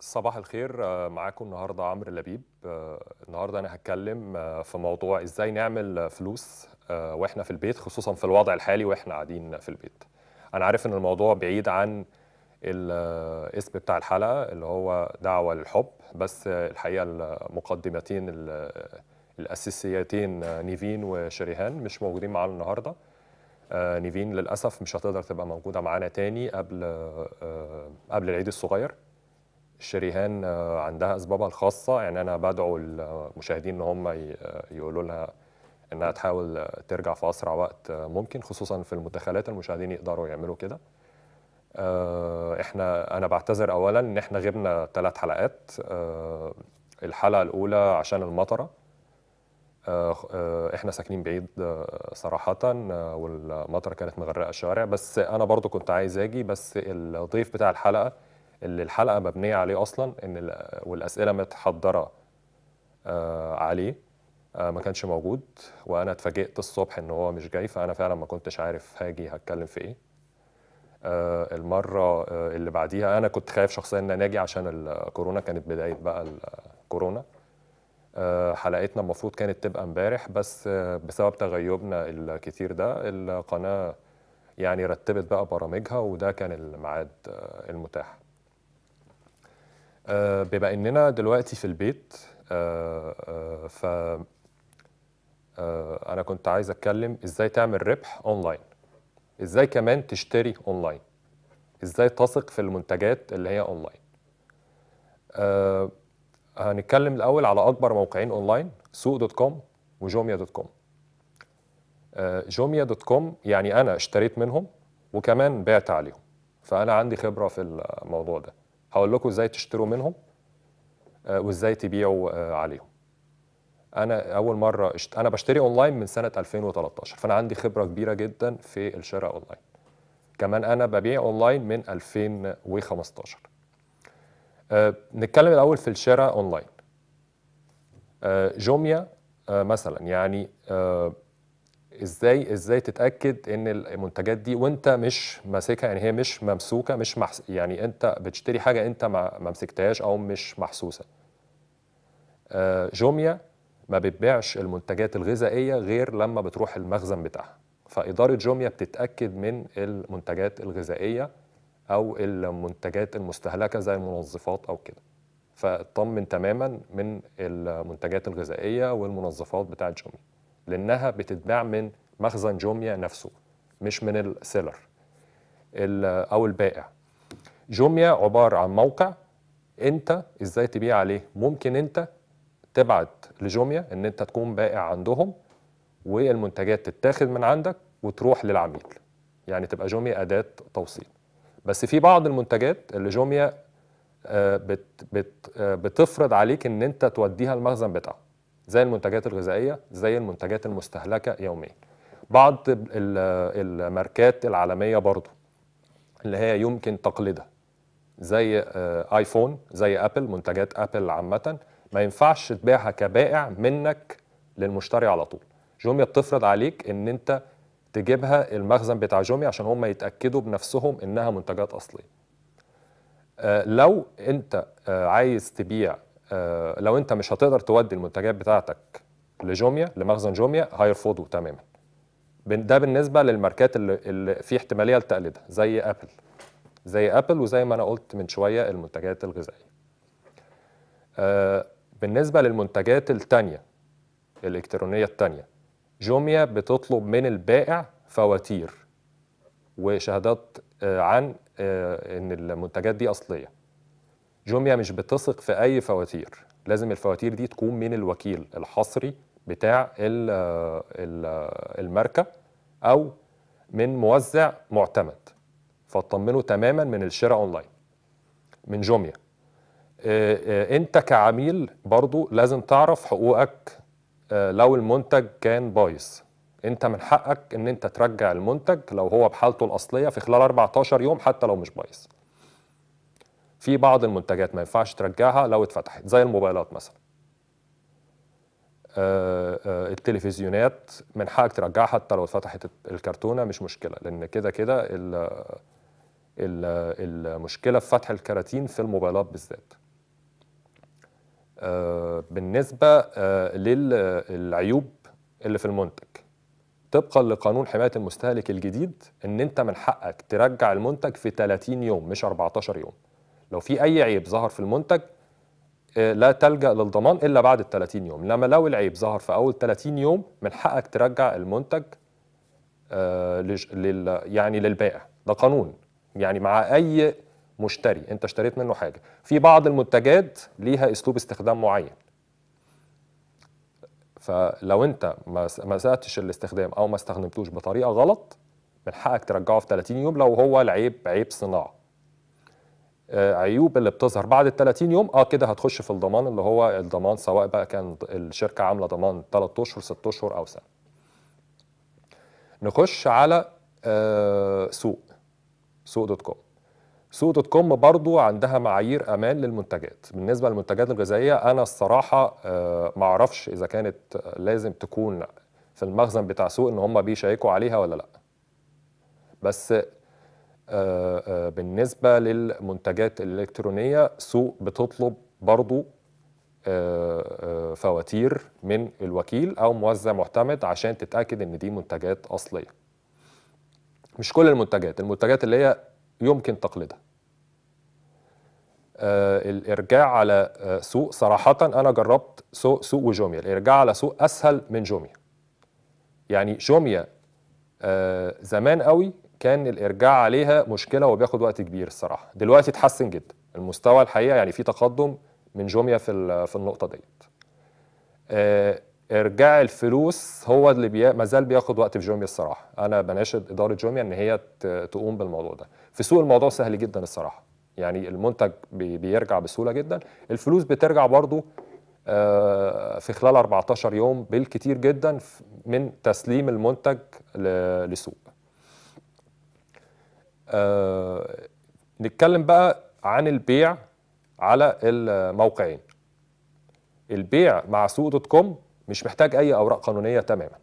صباح الخير آه، معاكم النهارده عمرو لبيب آه، النهارده انا هتكلم آه، في موضوع ازاي نعمل فلوس واحنا في البيت خصوصا في الوضع الحالي واحنا قاعدين في البيت انا عارف ان الموضوع بعيد عن الاسم بتاع الحلقه اللي هو دعوه للحب بس الحقيقه المقدمتين الاساسيتين نيفين وشريهان مش موجودين معانا النهارده نيفين للاسف مش هتقدر تبقى موجوده معانا تاني قبل قبل العيد الصغير شريهان آه، عندها اسبابها الخاصه يعني انا بدعو المشاهدين ان هم آه، يقولوا لها انها تحاول آه، ترجع في اسرع وقت ممكن خصوصا في المداخلات المشاهدين يقدروا يعملوا كده احنا انا بعتذر اولا ان احنا غبنا ثلاث حلقات الحلقه الاولى عشان المطره احنا ساكنين بعيد صراحه والمطره كانت مغرقه الشوارع بس انا برضو كنت عايز اجي بس الضيف بتاع الحلقه اللي الحلقه مبنيه عليه اصلا ان والاسئله متحضره آه، عليه آه، ما كانش موجود وانا اتفاجئت الصبح ان هو مش جاي فانا فعلا ما كنتش عارف هاجي هتكلم في ايه آه، المره اللي بعديها انا كنت خايف شخصيا ان انا اجي عشان الكورونا كانت بدايه بقى الكورونا حلقتنا المفروض كانت تبقى امبارح بس بسبب تغيبنا الكتير ده القناه يعني رتبت بقى برامجها وده كان الميعاد المتاح آه، بما اننا دلوقتي في البيت آه، آه، ف انا كنت عايز اتكلم ازاي تعمل ربح اونلاين ازاي كمان تشتري اونلاين ازاي تثق في المنتجات اللي هي اونلاين هنتكلم الاول على اكبر موقعين اونلاين سوق دوت كوم وجوميا دوت كوم جوميا دوت كوم يعني انا اشتريت منهم وكمان بعت عليهم فانا عندي خبره في الموضوع ده هقول لكم ازاي تشتروا منهم آه، وازاي تبيعوا آه، عليهم انا اول مره اشت... انا بشتري اونلاين من سنه 2013 فانا عندي خبره كبيره جدا في الشراء اونلاين كمان انا ببيع اونلاين من 2015 أه نتكلم الاول في الشراء اونلاين أه جوميا أه مثلا يعني أه ازاي ازاي تتاكد ان المنتجات دي وانت مش ماسكها يعني هي مش ممسوكه مش محس يعني انت بتشتري حاجه انت ما مسكتهاش او مش محسوسه آه، جوميا ما بتبيعش المنتجات الغذائيه غير لما بتروح المخزن بتاعها فاداره جوميا بتتاكد من المنتجات الغذائيه او المنتجات المستهلكه زي المنظفات او كده فاطمن تماما من المنتجات الغذائيه والمنظفات بتاعه جوميا لانها بتتباع من مخزن جوميا نفسه مش من السيلر او البائع جوميا عباره عن موقع انت ازاي تبيع عليه ممكن انت تبعت لجوميا ان انت تكون بائع عندهم والمنتجات تتاخد من عندك وتروح للعميل يعني تبقى جوميا اداه توصيل بس في بعض المنتجات اللي جوميا آه، بت بت آه، بتفرض عليك ان انت توديها المخزن بتاعه زي المنتجات الغذائيه زي المنتجات المستهلكه يوميا بعض الماركات العالميه برضو اللي هي يمكن تقليدها زي آه، ايفون زي ابل منتجات ابل عامه ما ينفعش تبيعها كبائع منك للمشتري على طول جوميا بتفرض عليك ان انت تجيبها المخزن بتاع جوميا عشان هم يتاكدوا بنفسهم انها منتجات اصليه آه، لو انت آه، عايز تبيع آه، لو انت مش هتقدر تودي المنتجات بتاعتك لجوميا لمخزن جوميا هيرفضوا تماما ده بالنسبه للماركات اللي, اللي في احتماليه لتقليدها زي ابل زي ابل وزي ما انا قلت من شويه المنتجات الغذائيه آه بالنسبه للمنتجات التانية الالكترونيه التانية جوميا بتطلب من البائع فواتير وشهادات آه عن آه ان المنتجات دي اصليه جوميا مش بتثق في اي فواتير لازم الفواتير دي تكون من الوكيل الحصري بتاع ال الـ الماركه او من موزع معتمد فاطمنه تماما من الشراء اونلاين من جوميا آه، آه، انت كعميل برضو لازم تعرف حقوقك آه، لو المنتج كان بايظ انت من حقك ان انت ترجع المنتج لو هو بحالته الاصليه في خلال 14 يوم حتى لو مش بايظ في بعض المنتجات ما ينفعش ترجعها لو اتفتحت زي الموبايلات مثلا آه، آه، التلفزيونات من حقك ترجعها حتى لو اتفتحت الكرتونه مش مشكله لان كده كده المشكله في فتح الكراتين في الموبايلات بالذات آه، بالنسبه للعيوب اللي في المنتج طبقا لقانون حمايه المستهلك الجديد ان انت من حقك ترجع المنتج في 30 يوم مش 14 يوم لو في اي عيب ظهر في المنتج آه، لا تلجا للضمان الا بعد ال 30 يوم انما لو العيب ظهر في اول 30 يوم من حقك ترجع المنتج آه، لل يعني للبائع ده قانون يعني مع اي مشتري انت اشتريت منه حاجه في بعض المنتجات ليها اسلوب استخدام معين فلو انت ما سأتش الاستخدام او ما استخدمتوش بطريقه غلط من حقك ترجعه في 30 يوم لو هو العيب عيب صناعه آه، عيوب اللي بتظهر بعد ال 30 يوم اه كده هتخش في الضمان اللي هو الضمان سواء بقى كان الشركه عامله ضمان 3 اشهر 6 اشهر او سنه. نخش على آه سوق سوق دوت كوم سوق دوت كوم برضو عندها معايير امان للمنتجات بالنسبه للمنتجات الغذائيه انا الصراحه آه اعرفش اذا كانت لازم تكون في المخزن بتاع سوق ان هم بيشيكوا عليها ولا لا بس آه، آه، بالنسبة للمنتجات الإلكترونية سوق بتطلب برضو آه، فواتير من الوكيل أو موزع معتمد عشان تتأكد إن دي منتجات أصلية مش كل المنتجات المنتجات اللي هي يمكن تقليدها الإرجاع على سوق صراحة أنا جربت سوق, سوق وجوميا الإرجاع على سوق أسهل من جوميا يعني جوميا زمان قوي كان الارجاع عليها مشكله وبياخد وقت كبير الصراحه دلوقتي اتحسن جدا المستوى الحقيقه يعني في تقدم من جوميا في في النقطه ديت آه، ارجاع الفلوس هو اللي بي... ما زال بياخد وقت في جوميا الصراحه انا بناشد اداره جوميا ان هي تقوم بالموضوع ده في سوق الموضوع سهل جدا الصراحه يعني المنتج بي... بيرجع بسهوله جدا الفلوس بترجع برضو آه، في خلال 14 يوم بالكتير جدا من تسليم المنتج ل... لسوق آه نتكلم بقى عن البيع على الموقعين البيع مع سوق دوت كوم مش محتاج اي اوراق قانونيه تماما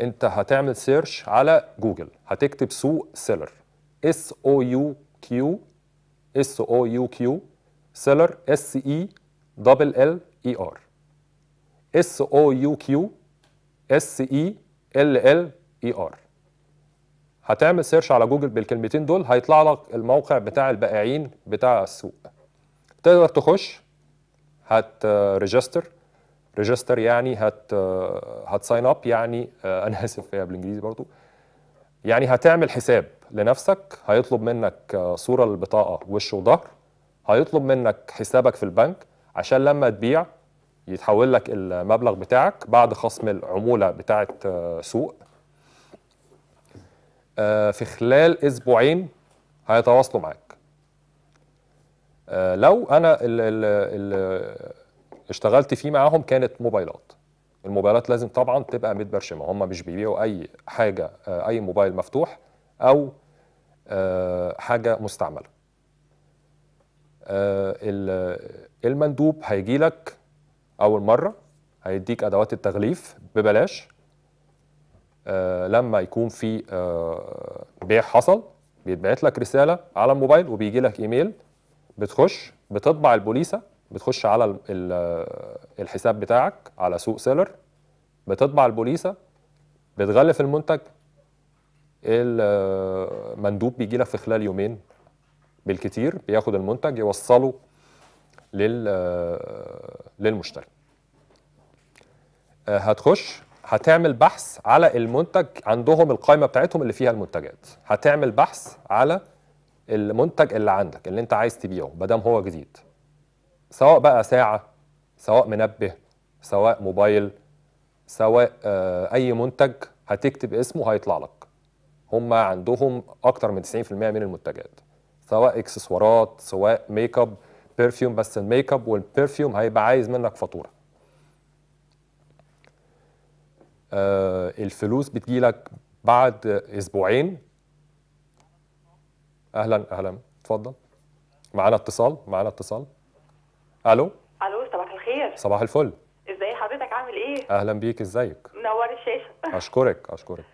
انت هتعمل سيرش على جوجل هتكتب سوق سيلر اس او يو كيو اس او يو كيو سيلر اس اي دبل ال اي ار اس او يو كيو اس اي ال ال اي ار هتعمل سيرش على جوجل بالكلمتين دول هيطلع لك الموقع بتاع البائعين بتاع السوق تقدر تخش هت ريجستر ريجستر يعني هت هتساين اب يعني آه، انا اسف هي بالانجليزي برضو يعني هتعمل حساب لنفسك هيطلب منك آه، صوره للبطاقه وش وظهر هيطلب منك حسابك في البنك عشان لما تبيع يتحول لك المبلغ بتاعك بعد خصم العموله بتاعت آه، سوق آه، في خلال اسبوعين هيتواصلوا معاك آه، لو انا اللي اشتغلت فيه معاهم كانت موبايلات الموبايلات لازم طبعا تبقى متبرشمه هم مش بيبيعوا اي حاجه آه، اي موبايل مفتوح او حاجه مستعمله المندوب هيجي لك اول مره هيديك ادوات التغليف ببلاش آه، لما يكون في آه، بيع حصل بيتبعت لك رساله على الموبايل وبيجي لك ايميل بتخش بتطبع البوليسه بتخش على آه، الحساب بتاعك على سوق سيلر بتطبع البوليسه بتغلف المنتج المندوب بيجي لك في خلال يومين بالكتير بياخد المنتج يوصله للمشتري هتخش هتعمل بحث على المنتج عندهم القائمه بتاعتهم اللي فيها المنتجات هتعمل بحث على المنتج اللي عندك اللي انت عايز تبيعه ما هو جديد سواء بقى ساعه سواء منبه سواء موبايل سواء آه، اي منتج هتكتب اسمه هيطلع لك هم عندهم اكتر من 90% من المنتجات سواء اكسسوارات سواء ميك اب برفيوم بس الميك اب والبرفيوم هيبقى عايز منك فاتوره آه، الفلوس بتجيلك بعد اسبوعين اهلا اهلا اتفضل معانا اتصال معانا اتصال الو الو صباح الخير صباح الفل ازاي حضرتك عامل ايه اهلا بيك ازيك منور الشاشه اشكرك اشكرك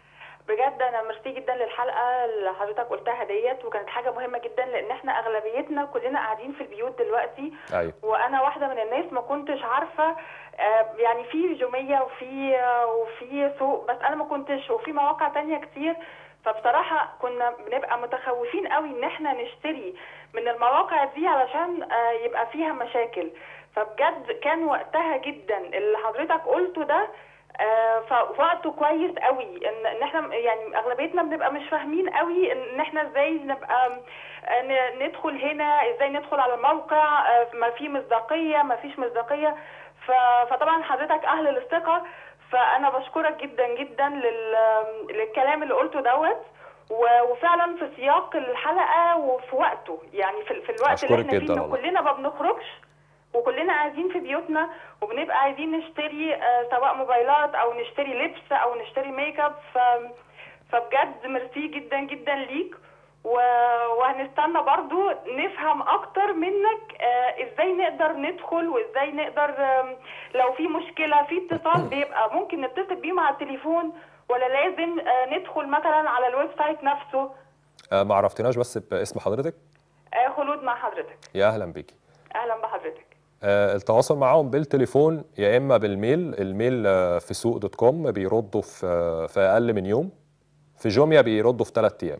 بجد انا ميرسي جدا للحلقه اللي حضرتك قلتها ديت وكانت حاجه مهمه جدا لان احنا اغلبيتنا كلنا قاعدين في البيوت دلوقتي أيوة. وانا واحده من الناس ما كنتش عارفه آه، يعني في جوميه وفي وفي سوق بس انا ما كنتش وفي مواقع تانية كتير فبصراحة كنا بنبقى متخوفين قوي ان احنا نشتري من المواقع دي علشان آه، يبقى فيها مشاكل فبجد كان وقتها جدا اللي حضرتك قلته ده آه، فوقته كويس قوي ان ان احنا يعني اغلبيتنا بنبقى مش فاهمين قوي ان احنا ازاي نبقى ندخل هنا ازاي ندخل على الموقع آه، ما في مصداقيه ما فيش مصداقيه فطبعا حضرتك اهل الثقه فانا بشكرك جدا جدا للكلام اللي قلته دوت وفعلا في سياق الحلقه وفي وقته يعني في الوقت اللي احنا فيه كلنا ما بنخرجش وكلنا قاعدين في بيوتنا وبنبقى عايزين نشتري آه، سواء موبايلات او نشتري لبس او نشتري ميك اب ف... فبجد ميرسي جدا جدا ليك و... وهنستنى برضو نفهم اكتر منك آه، ازاي نقدر ندخل وازاي نقدر لو في مشكله في اتصال بيبقى ممكن نتصل بيه مع التليفون ولا لازم آه، ندخل مثلا على الويب سايت نفسه ما عرفتناش بس باسم حضرتك خلود مع حضرتك يا اهلا بيكي اهلا بحضرتك آه، التواصل معاهم بالتليفون يا اما بالميل الميل آه، في سوق دوت كوم بيردوا في آه، في اقل من يوم في جوميا بيردوا في ثلاث ايام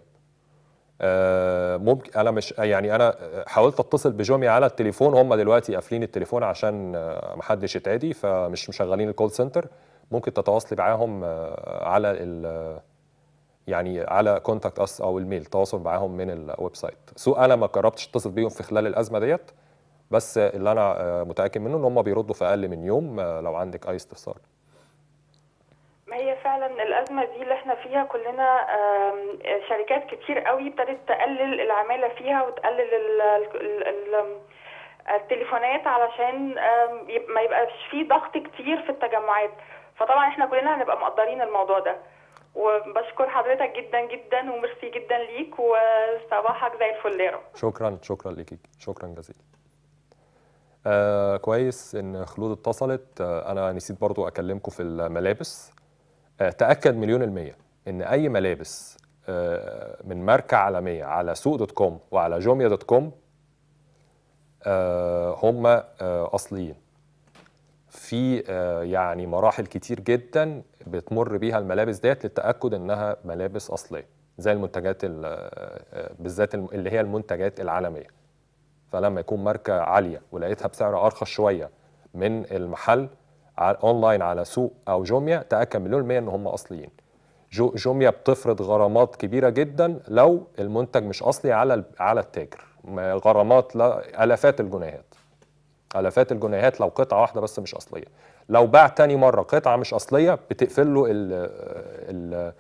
ممكن انا مش يعني انا حاولت اتصل بجوميا على التليفون هم دلوقتي قافلين التليفون عشان محدش يتعدي فمش مشغلين الكول سنتر ممكن تتواصلي معاهم على ال يعني على كونتاكت اس او الميل تواصل معاهم من الويب سايت سوق انا ما جربتش اتصل بيهم في خلال الازمه ديت بس اللي انا آه، متاكد منه ان هم بيردوا في اقل من يوم آه، لو عندك اي استفسار ما هي فعلا الازمه دي اللي احنا فيها كلنا شركات كتير قوي ابتدت تقلل العماله فيها وتقلل التليفونات علشان ما يبقاش في ضغط كتير في التجمعات فطبعا احنا كلنا هنبقى مقدرين الموضوع ده وبشكر حضرتك جدا جدا وميرسي جدا ليك وصباحك زي الفل يا رب شكرا شكرا ليكي شكرا جزيلا آه كويس ان خلود اتصلت آه انا نسيت برضو اكلمكم في الملابس آه تاكد مليون الميه ان اي ملابس آه من ماركه عالميه على سوق دوت كوم وعلى جوميا دوت كوم آه هم آه اصليين في آه يعني مراحل كتير جدا بتمر بيها الملابس ديت للتاكد انها ملابس اصليه زي المنتجات آه، آه، بالذات اللي هي المنتجات العالميه فلما يكون ماركه عاليه ولقيتها بسعر ارخص شويه من المحل اونلاين على سوق او جوميا تاكد مليون المية ان هم اصليين جو جوميا بتفرض غرامات كبيره جدا لو المنتج مش اصلي على على التاجر غرامات الافات الجنيهات الافات الجنيهات لو قطعه واحده بس مش اصليه لو باع تاني مره قطعه مش اصليه بتقفل له ال ال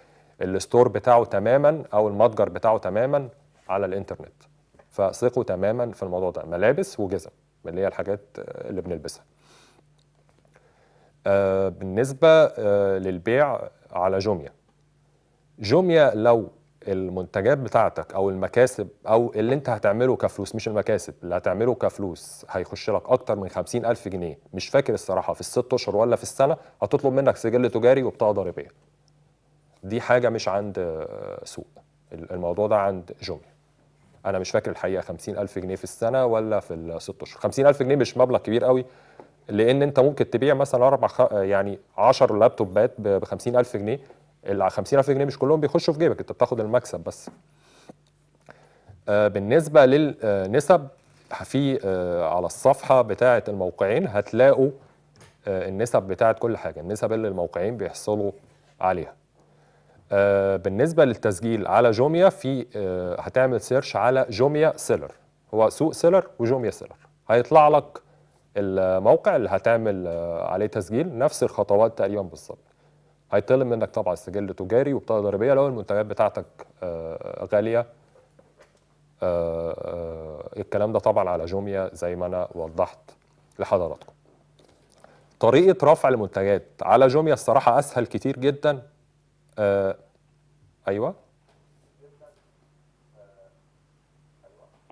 الستور بتاعه تماما او المتجر بتاعه تماما على الانترنت فثقوا تماما في الموضوع ده ملابس وجزم اللي هي الحاجات آه، اللي بنلبسها آه، بالنسبة آه، للبيع على جوميا جوميا لو المنتجات بتاعتك او المكاسب او اللي انت هتعمله كفلوس مش المكاسب اللي هتعمله كفلوس هيخش لك اكتر من خمسين الف جنيه مش فاكر الصراحه في الست اشهر ولا في السنه هتطلب منك سجل تجاري وبطاقه ضريبيه دي حاجه مش عند سوق الموضوع ده عند جوميا انا مش فاكر الحقيقه 50000 جنيه في السنه ولا في الست اشهر 50000 جنيه مش مبلغ كبير قوي لان انت ممكن تبيع مثلا اربع خ... يعني 10 لابتوبات ب 50000 جنيه ال 50000 جنيه مش كلهم بيخشوا في جيبك انت بتاخد المكسب بس آه، بالنسبه للنسب في آه، على الصفحه بتاعه الموقعين هتلاقوا آه، النسب بتاعه كل حاجه النسب اللي الموقعين بيحصلوا عليها آه، بالنسبه للتسجيل على جوميا في آه، هتعمل سيرش على جوميا سيلر هو سوق سيلر وجوميا سيلر هيطلع لك الموقع اللي هتعمل آه، عليه تسجيل نفس الخطوات تقريبا بالظبط هيطلب منك طبعا سجل تجاري وبطاقه ضريبيه لو المنتجات بتاعتك غاليه الكلام ده طبعا على جوميا زي ما انا وضحت لحضراتكم طريقه رفع المنتجات على جوميا الصراحه اسهل كتير جدا آه ايوه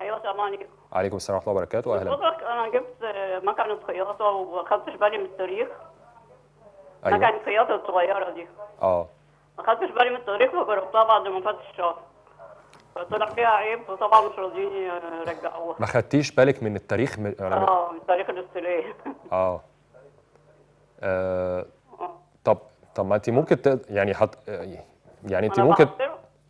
ايوه السلام عليكم عليكم السلام ورحمه الله وبركاته اهلا انا جبت مكنه خياطه وما خدتش بالي من التاريخ أيوة. مكنه الخياطه الصغيره دي اه ما خدتش بالي من التاريخ وجربتها بعد ما فات الشهر فطلع فيها عيب وطبعا مش راضيين يرجعوها ما خدتيش بالك من التاريخ م... اه من التاريخ الاستيلاء آه. اه, آه. طب طب ما انت ممكن تق... يعني حط... يعني انت ممكن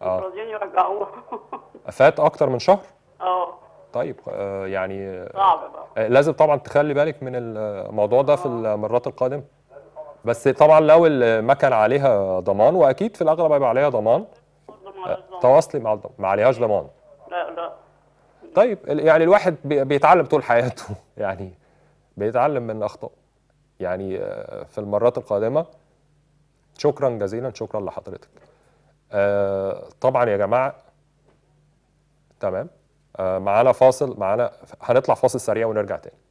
اه عاوزين يرجعوه فات اكتر من شهر اه طيب آه يعني صعب بقى آه، لازم طبعا تخلي بالك من الموضوع ده في آه. المرات القادمه بس طبعا لو المكن عليها ضمان واكيد في الاغلب هيبقى عليها ضمان آه، تواصلي مع الضمان ما عليهاش إيه؟ ضمان لا لا طيب يعني الواحد بيتعلم طول حياته يعني بيتعلم من اخطاء يعني في المرات القادمه شكرا جزيلا شكرا لحضرتك آه طبعا يا جماعه تمام آه معانا فاصل معانا هنطلع فاصل سريع ونرجع تاني